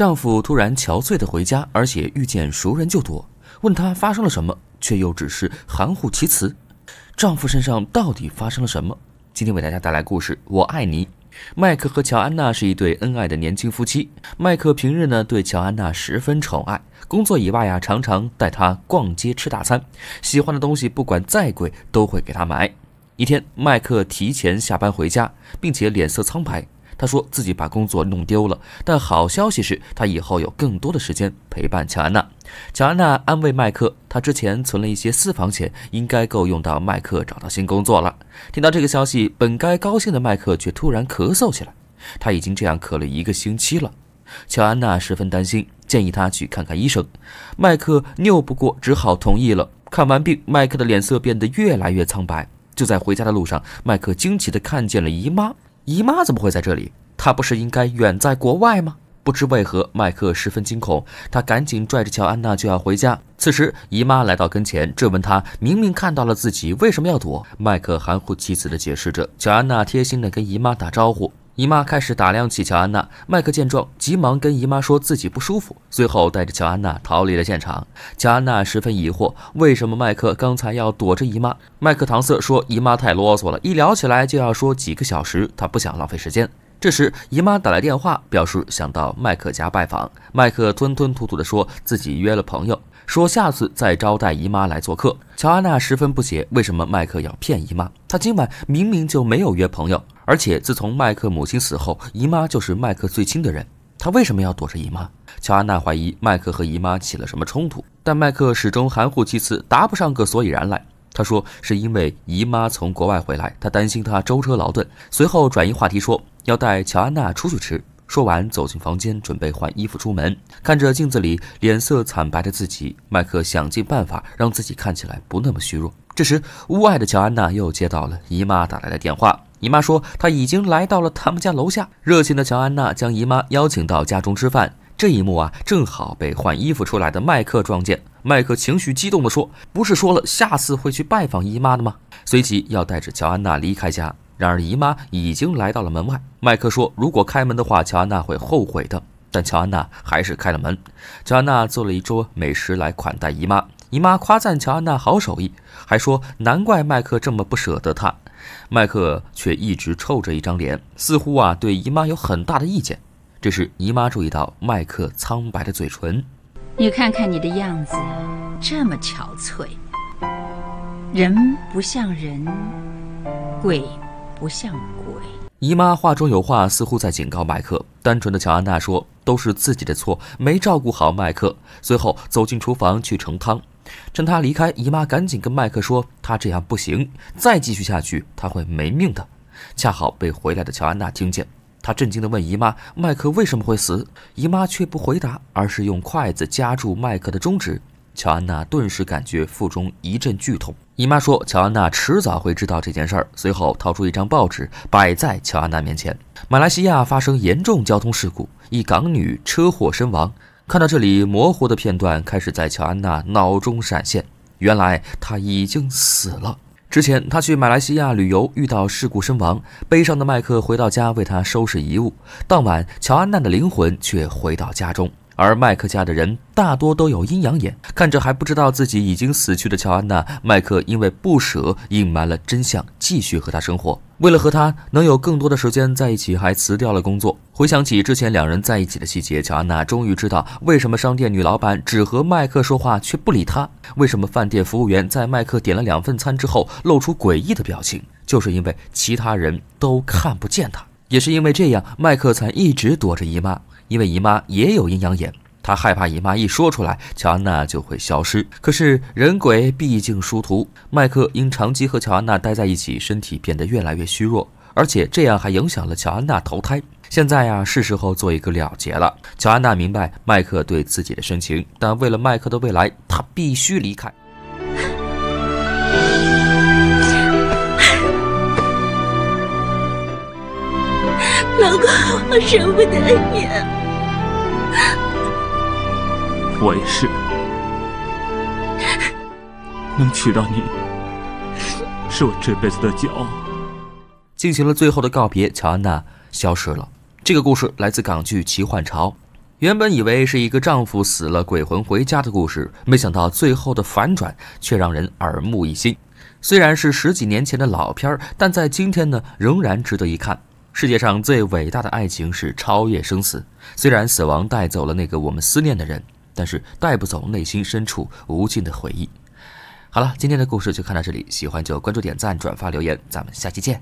丈夫突然憔悴地回家，而且遇见熟人就躲。问他发生了什么，却又只是含糊其辞。丈夫身上到底发生了什么？今天为大家带来故事《我爱你》。麦克和乔安娜是一对恩爱的年轻夫妻。麦克平日呢对乔安娜十分宠爱，工作以外呀常常带她逛街吃大餐，喜欢的东西不管再贵都会给她买。一天，麦克提前下班回家，并且脸色苍白。他说自己把工作弄丢了，但好消息是他以后有更多的时间陪伴乔安娜。乔安娜安慰麦克，他之前存了一些私房钱，应该够用到麦克找到新工作了。听到这个消息，本该高兴的麦克却突然咳嗽起来。他已经这样咳了一个星期了，乔安娜十分担心，建议他去看看医生。麦克拗不过，只好同意了。看完病，麦克的脸色变得越来越苍白。就在回家的路上，麦克惊奇地看见了姨妈，姨妈怎么会在这里？他不是应该远在国外吗？不知为何，麦克十分惊恐，他赶紧拽着乔安娜就要回家。此时，姨妈来到跟前，质问他明明看到了自己为什么要躲。麦克含糊其辞的解释着。乔安娜贴心的跟姨妈打招呼，姨妈开始打量起乔安娜。麦克见状，急忙跟姨妈说自己不舒服，随后带着乔安娜逃离了现场。乔安娜十分疑惑，为什么麦克刚才要躲着姨妈？麦克搪塞说姨妈太啰嗦了，一聊起来就要说几个小时，他不想浪费时间。这时，姨妈打来电话，表示想到麦克家拜访。麦克吞吞吐吐地说自己约了朋友，说下次再招待姨妈来做客。乔安娜十分不解，为什么麦克要骗姨妈？她今晚明明就没有约朋友，而且自从麦克母亲死后，姨妈就是麦克最亲的人，她为什么要躲着姨妈？乔安娜怀疑麦克和姨妈起了什么冲突，但麦克始终含糊其辞，答不上个所以然来。他说是因为姨妈从国外回来，他担心她舟车劳顿。随后转移话题说。要带乔安娜出去吃。说完，走进房间，准备换衣服出门。看着镜子里脸色惨白的自己，麦克想尽办法让自己看起来不那么虚弱。这时，屋外的乔安娜又接到了姨妈打来的电话。姨妈说她已经来到了他们家楼下。热情的乔安娜将姨妈邀请到家中吃饭。这一幕啊，正好被换衣服出来的麦克撞见。麦克情绪激动的说：“不是说了下次会去拜访姨妈的吗？”随即要带着乔安娜离开家。然而，姨妈已经来到了门外。麦克说：“如果开门的话，乔安娜会后悔的。”但乔安娜还是开了门。乔安娜做了一桌美食来款待姨妈。姨妈夸赞乔安娜好手艺，还说难怪麦克这么不舍得她。麦克却一直臭着一张脸，似乎啊对姨妈有很大的意见。这时，姨妈注意到麦克苍白的嘴唇：“你看看你的样子，这么憔悴，人不像人，鬼。”不像鬼。姨妈话中有话，似乎在警告麦克。单纯的乔安娜说：“都是自己的错，没照顾好麦克。”随后走进厨房去盛汤。趁他离开，姨妈赶紧跟麦克说：“他这样不行，再继续下去他会没命的。”恰好被回来的乔安娜听见，她震惊地问姨妈：“麦克为什么会死？”姨妈却不回答，而是用筷子夹住麦克的中指。乔安娜顿时感觉腹中一阵剧痛。姨妈说：“乔安娜迟早会知道这件事儿。”随后掏出一张报纸，摆在乔安娜面前。马来西亚发生严重交通事故，一港女车祸身亡。看到这里，模糊的片段开始在乔安娜脑中闪现。原来她已经死了。之前她去马来西亚旅游，遇到事故身亡。悲伤的迈克回到家，为她收拾遗物。当晚，乔安娜的灵魂却回到家中。而麦克家的人大多都有阴阳眼，看着还不知道自己已经死去的乔安娜，麦克因为不舍隐瞒了真相，继续和她生活。为了和她能有更多的时间在一起，还辞掉了工作。回想起之前两人在一起的细节，乔安娜终于知道为什么商店女老板只和麦克说话却不理他，为什么饭店服务员在麦克点了两份餐之后露出诡异的表情，就是因为其他人都看不见他。也是因为这样，麦克才一直躲着姨妈，因为姨妈也有阴阳眼，他害怕姨妈一说出来，乔安娜就会消失。可是人鬼毕竟殊途，麦克因长期和乔安娜待在一起，身体变得越来越虚弱，而且这样还影响了乔安娜投胎。现在呀，是时候做一个了结了。乔安娜明白麦克对自己的深情，但为了麦克的未来，她必须离开。老公，我舍不得你。我也是。能娶到你，是我这辈子的骄傲。进行了最后的告别，乔安娜消失了。这个故事来自港剧《奇幻潮》，原本以为是一个丈夫死了鬼魂回家的故事，没想到最后的反转却让人耳目一新。虽然是十几年前的老片儿，但在今天呢，仍然值得一看。世界上最伟大的爱情是超越生死。虽然死亡带走了那个我们思念的人，但是带不走内心深处无尽的回忆。好了，今天的故事就看到这里，喜欢就关注、点赞、转发、留言，咱们下期见。